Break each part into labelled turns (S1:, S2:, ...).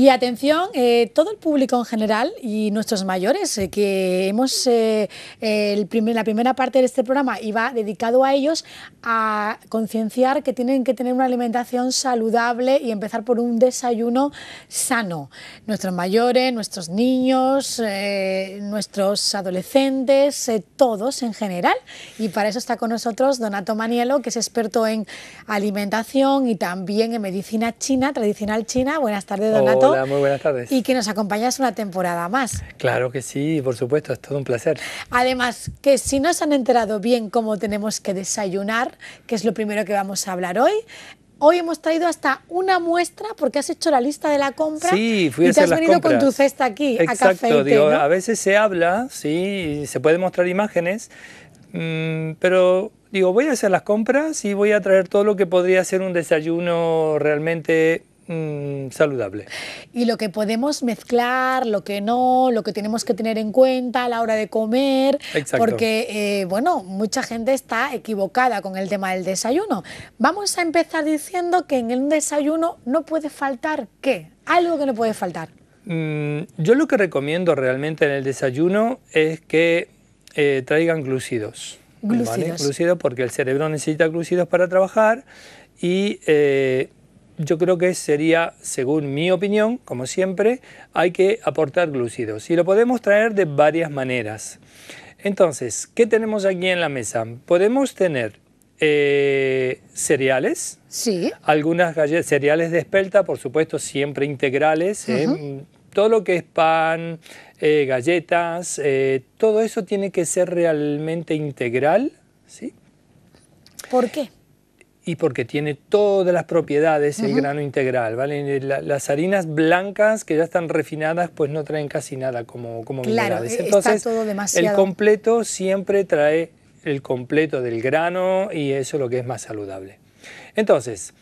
S1: Y atención, eh, todo el público en general y nuestros mayores, eh, que hemos eh, la primera parte de este programa iba dedicado a ellos a concienciar que tienen que tener una alimentación saludable y empezar por un desayuno sano. Nuestros mayores, nuestros niños, nuestros adolescentes, todos en general. Y para eso está con nosotros Donato Manielo, que es experto en alimentación y también en medicina china, tradicional china. Buenas tardes, Donato. Hola, muy
S2: buenas tardes. Y
S1: que nos acompañas una temporada más.
S2: Claro que sí, por supuesto, es todo un placer.
S1: Además, que si no se han enterado bien cómo tenemos que desayunar, que es lo primero que vamos a hablar hoy, Hoy hemos traído hasta una muestra porque has hecho la lista de la compra. Sí, fui a y te has venido con tu cesta aquí a café. Digo, A
S2: veces se habla, sí, se puede mostrar imágenes, mm, pero digo, voy a hacer las compras y voy a traer todo lo que podría ser un desayuno realmente Mm, saludable.
S1: Y lo que podemos mezclar, lo que no, lo que tenemos que tener en cuenta a la hora de comer, porque eh, bueno, mucha gente está equivocada con el tema del desayuno. Vamos a empezar diciendo que en el desayuno no puede faltar qué, algo que no puede faltar.
S2: Mm, yo lo que recomiendo realmente en el desayuno es que eh, traigan glucidos...
S1: ...glucidos,
S2: porque el cerebro necesita glucidos para trabajar y eh, yo creo que sería, según mi opinión, como siempre, hay que aportar glúcidos y lo podemos traer de varias maneras. Entonces, ¿qué tenemos aquí en la mesa? Podemos tener eh, cereales, sí. algunas galletas, cereales de espelta, por supuesto, siempre integrales, eh, todo lo que es pan, eh, galletas, todo eso tiene que ser realmente integral, ¿sí? ¿Por qué? y porque tiene todas las propiedades el grano integral, ¿vale? las harinas blancas que ya están refinadas pues no traen casi nada como, como minerales. E-, Entonces, el completo siempre trae el completo del grano y eso es lo que es más saludable. Entonces,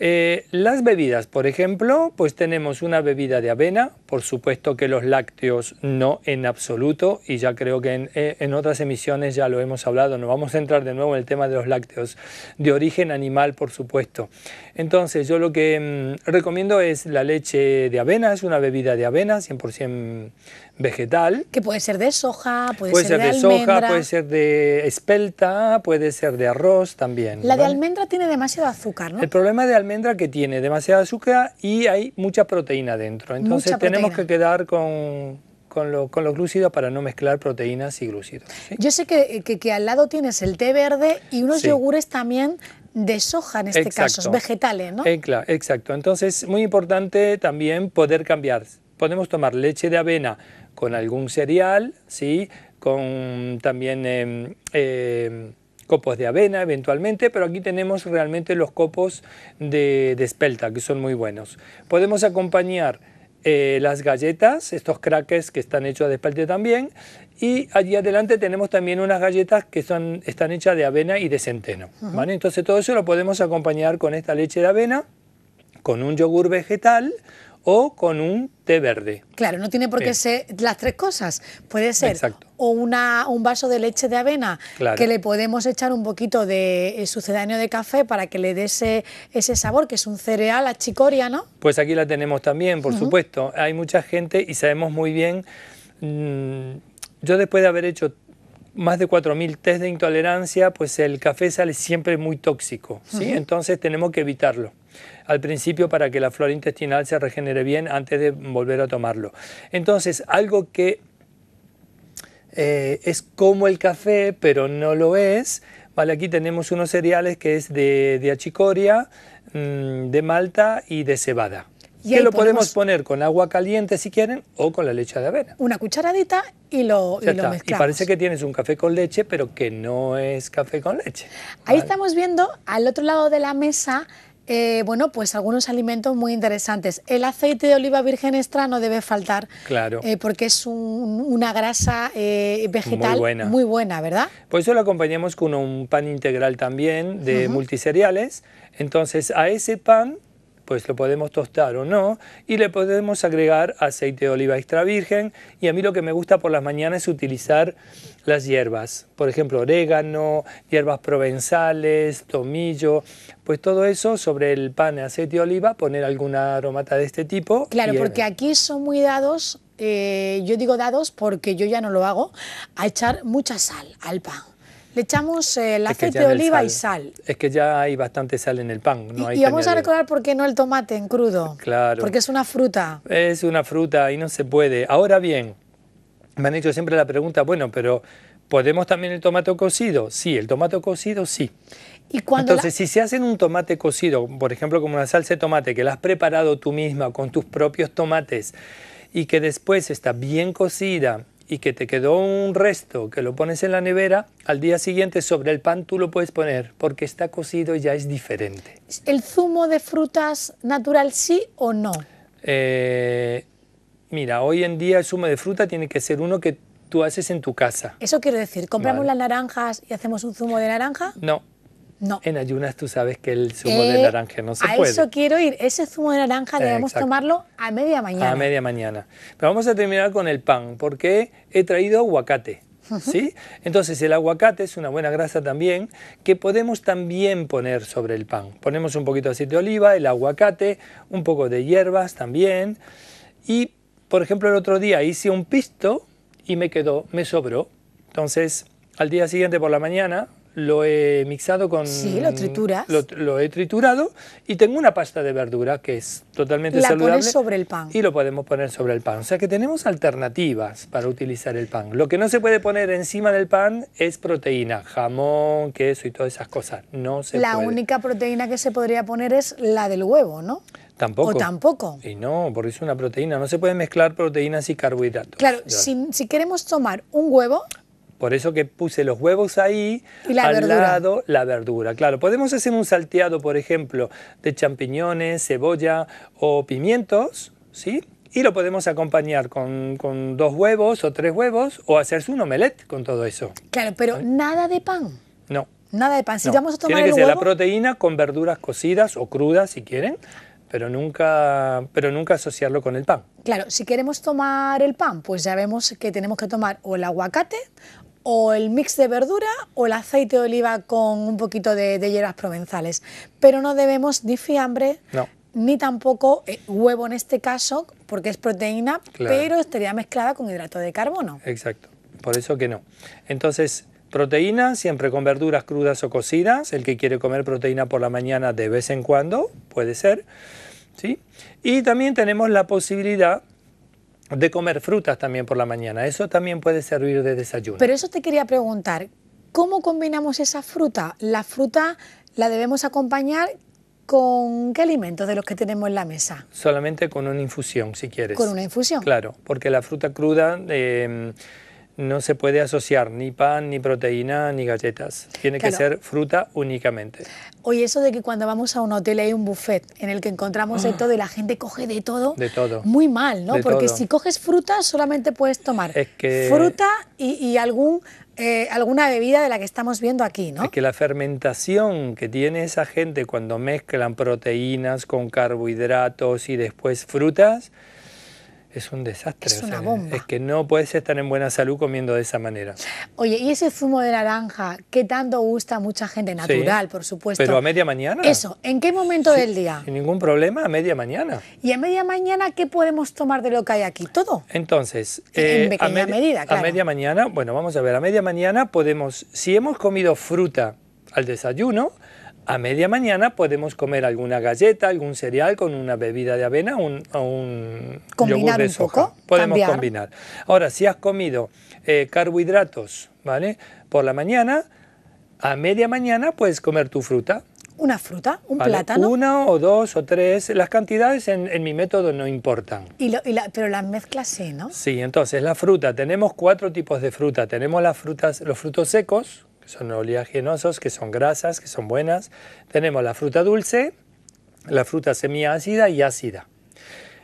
S2: eh, las bebidas, por ejemplo, pues tenemos una bebida de avena, por supuesto que los lácteos no en absoluto, y ya creo que en, eh, en, otras emisiones ya lo hemos hablado, no vamos a entrar de nuevo en el tema de los lácteos, de origen animal, por supuesto. Entonces, yo lo que mm, recomiendo es la leche de avena, es una bebida de avena, 100% vegetal.
S1: Que puede ser de soja, puede, puede ser, de, soja, puede
S2: ser de espelta, puede ser de arroz también. La de
S1: almendra tiene demasiado azúcar, ¿no? El
S2: problema de almendra que tiene demasiado azúcar y hay mucha proteína dentro. Entonces, tenemos que quedar con con, lo, los glúcidos para no mezclar proteínas y glúcidos.
S1: Yo sé eh, que, al lado tienes el té verde y unos yogures también de soja en este caso, vegetales, ¿no? Eh,
S2: exacto, entonces muy importante también poder cambiar. Podemos tomar leche de avena con algún cereal, ¿sí? con también em, em, copos de avena eventualmente, pero aquí tenemos realmente los copos de espelta, que son muy buenos. Podemos acompañar eh, las galletas, estos crackers que están hechos de espalda también. Y allí adelante tenemos también unas galletas que están hechas de avena y de centeno. Entonces todo eso lo podemos acompañar con esta leche de avena, con un yogur vegetal, o con un té verde.
S1: Claro, no tiene por qué ser las tres cosas. Puede ser o un vaso de leche de avena que le podemos echar un poquito de eh, sucedáneo de café para que le dé ese, sabor, que es un cereal a chicoria, ¿no?
S2: Pues aquí la tenemos también, por supuesto. Hay mucha gente y sabemos muy bien... Mm, yo después de haber hecho más de 4.000 test de intolerancia, pues el café sale siempre muy tóxico, ¿sí? Entonces tenemos que evitarlo al principio para que la flora intestinal se regenere bien antes de volver a tomarlo. Entonces, algo que eh, es como el café, pero no lo es. Vale, aquí tenemos unos cereales que es de, achicoria, mm, de malta y de cebada. Y que lo podemos... poner con agua caliente si quieren o con la leche de avena.
S1: Una cucharadita y lo, y mezclamos. Y parece
S2: que tienes un café con leche, pero que no es café con leche. Ahí estamos
S1: viendo al otro lado de la mesa eh, bueno, pues algunos alimentos muy interesantes. El aceite de oliva virgen extra no debe faltar, claro. Eh, porque es una grasa eh, vegetal muy buena. muy buena, ¿verdad?
S2: Por eso lo acompañamos con un pan integral también de multiseriales. Entonces a ese pan pues lo podemos tostar o no, y le podemos agregar aceite de oliva extra virgen, y a mí lo que me gusta por las mañanas es utilizar las hierbas, por ejemplo orégano, hierbas provenzales, tomillo, pues todo eso sobre el pan de aceite de oliva, poner alguna aromata de este tipo. Claro, porque eh,
S1: aquí son muy dados, eh, yo digo dados porque yo ya no lo hago, a echar mucha sal al pan. Le echamos eh, el aceite de oliva y sal.
S2: Es que ya hay bastante sal en el pan. y, vamos a recordar
S1: por qué no el tomate en crudo.
S2: Claro. Porque
S1: es una fruta.
S2: Es una fruta y no se puede. Ahora bien, me han hecho siempre la pregunta, bueno, pero ¿podemos también el tomate cocido? Sí, el tomate cocido sí. ¿Y Entonces, si se hacen un tomate cocido, por ejemplo, como una salsa de tomate que la has preparado tú misma con tus propios tomates y que después está bien cocida y que te quedó un resto que lo pones en la nevera, al día siguiente sobre el pan tú lo puedes poner porque está cocido y ya es diferente.
S1: ¿El zumo de frutas natural sí o no?
S2: Eh, mira, hoy en día el zumo de fruta tiene que ser uno que tú haces en tu casa.
S1: Eso quiero decir, ¿compramos las naranjas y hacemos un zumo de naranja? No,
S2: en ayunas tú sabes que el zumo de eh, naranja no se puede. A eso
S1: quiero ir. Ese zumo de naranja debemos tomarlo a media mañana. A
S2: media mañana. Pero vamos a terminar con el pan, porque he traído aguacate. ¿Sí? Entonces el aguacate es una buena grasa también que podemos también poner sobre el pan. Ponemos un poquito de aceite de oliva, el aguacate, un poco de hierbas también. Y por ejemplo el otro día hice un pisto y me quedó, me sobró. Entonces al día siguiente por la mañana lo he mixado con... Sí, lo trituras. Lo, he triturado y tengo una pasta de verdura que es totalmente saludable. La pones sobre el pan. Y lo podemos poner sobre el pan. O sea que tenemos alternativas para utilizar el pan. Lo que no se puede poner encima del pan es proteína, jamón, queso y todas esas cosas. No se la única
S1: proteína que se podría poner es la del huevo, ¿no?
S2: Tampoco. O tampoco. Y no, porque es una proteína. No se puede mezclar proteínas y carbohidratos. Claro,
S1: si, si, queremos tomar un huevo...
S2: Por eso que puse los huevos ahí, al lado la verdura. Claro, podemos hacer un salteado, por ejemplo, de champiñones, cebolla o pimientos, ¿sí? y lo podemos acompañar con, dos huevos o tres huevos o hacerse un omelette con todo eso.
S1: Claro, pero ¿Eh? nada de pan. No. Nada de pan. Si vamos a tomar Tiene que ser la
S2: proteína con verduras cocidas o crudas si quieren, pero nunca, pero nunca asociarlo con el pan.
S1: Claro, si queremos tomar el pan, pues ya vemos que tenemos que tomar o el aguacate o el mix de verdura o el aceite de oliva con un poquito de, hierbas provenzales. Pero no debemos ni fiambre, ni tampoco eh, huevo en este caso, porque es proteína, pero estaría mezclada con hidrato de carbono.
S2: Exacto, por eso que no. Entonces, proteína siempre con verduras crudas o cocidas. El que quiere comer proteína por la mañana de vez en cuando, puede ser. ¿sí? Y también tenemos la posibilidad de comer frutas también por la mañana. Eso también puede servir de desayuno. Pero
S1: eso te quería preguntar, ¿cómo combinamos esa fruta? La fruta la debemos acompañar ¿Con qué alimentos de los que tenemos en la mesa?
S2: Solamente con una infusión, si quieres. Con una infusión. Claro, porque la fruta cruda eh, no se puede asociar ni pan, ni proteína, ni galletas. Tiene que ser fruta únicamente.
S1: Oye, eso de que cuando vamos a un hotel hay un buffet en el que encontramos de ah. todo y la gente coge de todo. De todo. Muy mal, ¿no? Porque si coges fruta solamente puedes tomar fruta y, algún, eh, alguna bebida de la que estamos viendo
S2: aquí, ¿no? Es que la fermentación que tiene esa gente cuando mezclan proteínas con carbohidratos y después frutas es un desastre. Es una bomba. Es que no puedes estar en buena salud comiendo de esa manera.
S1: Oye, ¿y ese zumo de naranja ¿qué tanto gusta mucha gente? Natural, por supuesto. ¿Pero a
S2: media mañana? Eso,
S1: ¿en qué momento del día?
S2: Sin ningún problema, a media mañana.
S1: ¿Y a media mañana qué podemos tomar de lo que hay aquí? ¿Todo?
S2: Entonces... en eh, pequeña medida, claro. A media mañana, bueno, vamos a ver, a media mañana podemos... Si hemos comido fruta al desayuno a media mañana podemos comer alguna galleta, algún cereal con una bebida de avena un, o un yogur de un Poco, podemos combinar. Ahora, si has comido eh, carbohidratos, ¿vale? Por la mañana, a media mañana puedes comer tu fruta.
S1: Una fruta, un plátano.
S2: Una o dos o tres. Las cantidades en, mi método no importan.
S1: Y, pero las mezclas sí, ¿no?
S2: Sí, entonces la fruta. Tenemos cuatro tipos de fruta. Tenemos las frutas, los frutos secos, que son oleaginosos, que son grasas, que son buenas. Tenemos la fruta dulce, la fruta semiácida y ácida.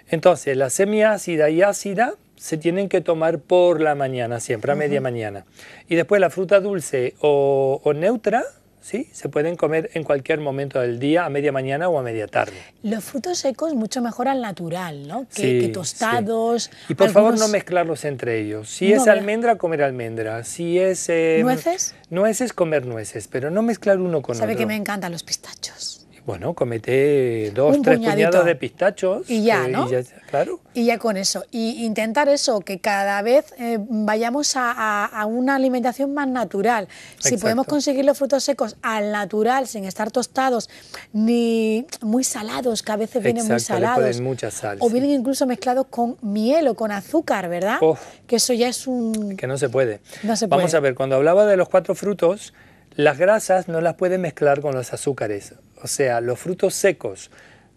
S2: Entonces, la semiácida y ácida se tienen que tomar por la mañana, siempre a media mañana. Y después la fruta dulce o neutra ¿sí? Se pueden comer en cualquier momento del día, a media mañana o a media tarde.
S1: Los frutos secos mucho mejor al natural, ¿no? Que, tostados. Y por favor no
S2: mezclarlos entre ellos. Si es almendra, comer almendra. Si es... Em, ¿Nueces? Nueces, comer nueces, pero no mezclar uno con otro. Sabe que me
S1: encantan los pistachos.
S2: Bueno, comete dos, tres puñados de pistachos. Y ya, ¿no? Y ya, claro.
S1: Y ya con eso. Y intentar eso, que cada vez eh, vayamos a, una alimentación más natural. Si podemos conseguir los frutos secos al natural, sin estar tostados, ni muy salados, que a veces vienen muy salados. Mucha sal, o vienen incluso mezclados con miel o con azúcar, ¿verdad? Oh. que eso ya es un...
S2: Que no se puede. No se puede. Vamos a ver, cuando hablaba de los cuatro frutos, las grasas no las puede mezclar con los azúcares. O sea, los frutos secos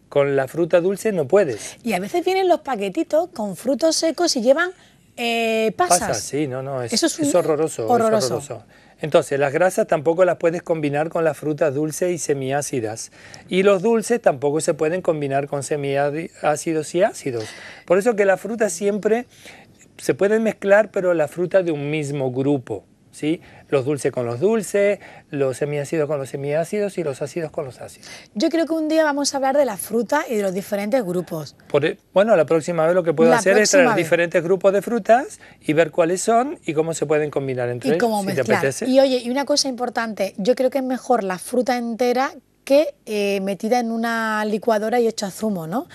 S2: con la fruta dulce no puedes.
S1: Y a veces vienen los paquetitos con frutos secos y llevan eh, pasas. Pasas, sí,
S2: no, no, es, Eso es, horroroso, es, horroroso, Entonces, las grasas tampoco las puedes combinar con las frutas dulces y semiácidas. Y los dulces tampoco se pueden combinar con semiácidos y ácidos. Por eso que la fruta siempre se pueden mezclar, pero la fruta de un mismo grupo. ¿sí? Los dulces con los dulces, los semiácidos con los semiácidos y los ácidos con los ácidos.
S1: Yo creo que un día vamos a hablar de la fruta y de los diferentes grupos.
S2: E, bueno, la próxima vez lo que puedo hacer es traer diferentes grupos de frutas y ver cuáles son y cómo se pueden combinar entre y cómo si te apetece. Y
S1: oye, y una cosa importante, yo creo que es mejor la fruta entera que eh, metida en una licuadora y hecha zumo, ¿no?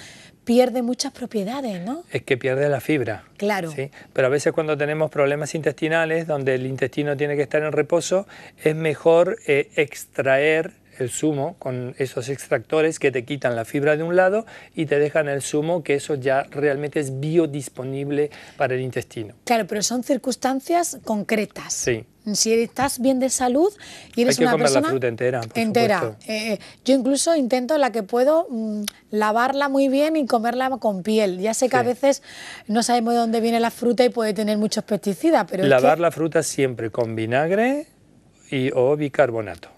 S1: pierde muchas propiedades, ¿no?
S2: Es que pierde la fibra. Claro. ¿sí? Pero a veces cuando tenemos problemas intestinales, donde el intestino tiene que estar en reposo, es mejor eh, extraer el zumo con esos extractores que te quitan la fibra de un lado y te dejan el zumo, que eso ya realmente es biodisponible para el intestino. Claro, pero son circunstancias concretas. Sí.
S1: Si estás bien de salud y eres una persona la fruta entera.
S2: entera.
S1: Eh, eh, yo incluso intento la que puedo mm, lavarla muy bien y comerla con piel. Ya sé que a veces no sabemos de dónde viene la fruta y puede tener muchos pesticidas, pero lavar
S2: la fruta siempre con vinagre y o bicarbonato.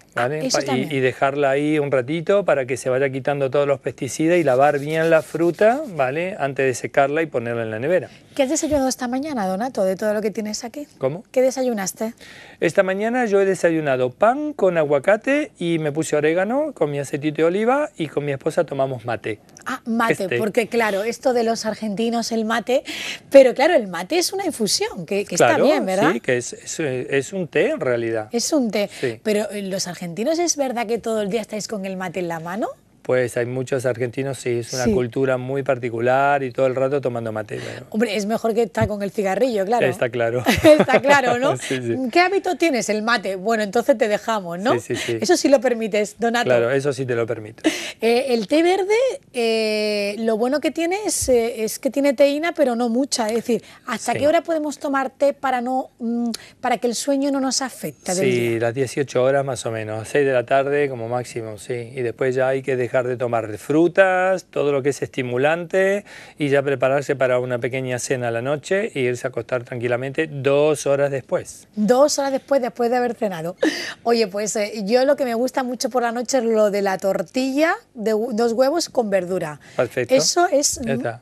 S2: Y, dejarla ahí un ratito para que se vaya quitando todos los pesticidas y lavar bien la fruta, ¿vale? Antes de secarla y ponerla en la nevera.
S1: ¿Qué has desayunado esta mañana, Donato, de todo lo que tienes aquí? ¿Cómo? ¿Qué desayunaste?
S2: Esta mañana yo he desayunado pan con aguacate y me puse orégano con mi aceitito de oliva y con mi esposa tomamos mate.
S1: Ah, mate, este. porque claro, esto de los argentinos, el mate, pero claro, el mate es una infusión, que, está bien, ¿verdad? Sí,
S2: que es, un té en realidad.
S1: Es un té, pero eh, los argentinos argentinos es verdad que todo el día estáis con el mate en la mano?
S2: pues hay muchos argentinos, sí, es una cultura muy particular y todo el rato tomando mate.
S1: Hombre, es mejor que está con el cigarrillo, claro. Está
S2: claro. Está claro, ¿no?
S1: ¿Qué hábito tienes? El mate. Bueno, entonces te dejamos, ¿no? Eso sí lo permites, Donato. Claro,
S2: eso sí te lo permito.
S1: Eh, el té verde, eh, lo bueno que tiene eh, es, que tiene teína, pero no mucha. Es decir, ¿hasta qué hora podemos tomar té para, no, mm, para que el sueño no nos afecte? Sí,
S2: las 18 horas más o menos, 6 de la tarde como máximo, sí. Y después ya hay que dejar de tomar frutas, todo lo que es estimulante y ya prepararse para una pequeña cena a la noche e irse a acostar tranquilamente dos horas después.
S1: Dos horas después, después de haber cenado. Oye, pues eh, yo lo que me gusta mucho por la noche es lo de la tortilla de dos huevos con verdura.
S2: Perfecto. Eso es,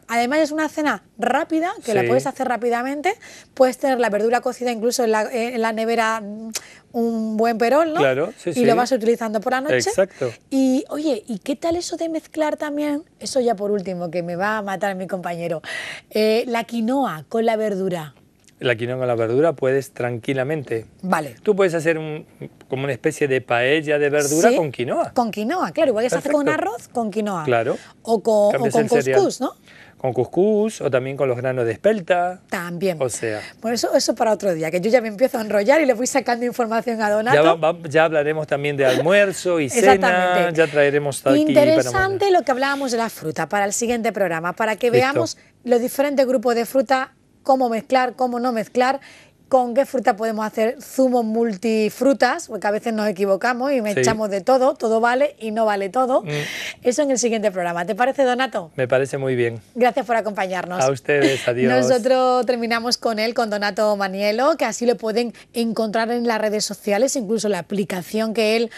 S1: además es una cena rápida, que la puedes hacer rápidamente, puedes tener la verdura cocida incluso en la, en la nevera mm, un buen perol, ¿no? Claro, Y lo vas utilizando por la noche. Exacto. Y oye, ¿y qué tal eso de mezclar también? Eso ya por último, que me va a matar mi compañero. Eh, la quinoa con la verdura
S2: la quinoa con la verdura puedes tranquilamente. Vale. Tú puedes hacer como una especie de paella de verdura con quinoa.
S1: Con quinoa, claro. Igual que se con arroz, con quinoa. Claro. O con, con cuscús, ¿no?
S2: Con cuscús o también con los granos de espelta. También. O sea.
S1: Por eso, eso para otro día, que yo ya me empiezo a enrollar y le voy sacando información a Donato.
S2: Ya, hablaremos también de almuerzo y cena. Ya traeremos Interesante
S1: lo que hablábamos de la fruta para el siguiente programa, para que veamos los diferentes grupos de fruta cómo mezclar, cómo no mezclar con qué fruta podemos hacer zumos multifrutas, porque a veces nos equivocamos y me echamos de todo, todo vale y no vale todo. Mm. Eso en el siguiente programa. ¿Te parece, Donato?
S2: Me parece muy bien.
S1: Gracias por acompañarnos. A
S2: ustedes, adiós.
S1: Nosotros terminamos con él, con Donato Manielo, que así lo pueden encontrar en las redes sociales, incluso la aplicación que él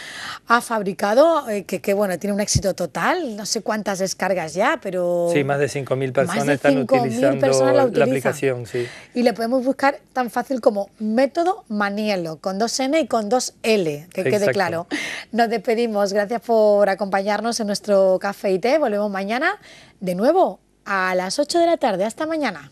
S1: ha fabricado, eh, que, que bueno, tiene un éxito total, no sé cuántas descargas ya, pero... Sí, más
S2: de 5.000 personas están utilizando la, la aplicación, sí.
S1: Y le podemos buscar tan fácil como método Manielo, con dos N y con dos L, que quede claro. Nos despedimos, gracias por acompañarnos en nuestro café y té. Volvemos mañana de nuevo a las 8 de la tarde. Hasta mañana.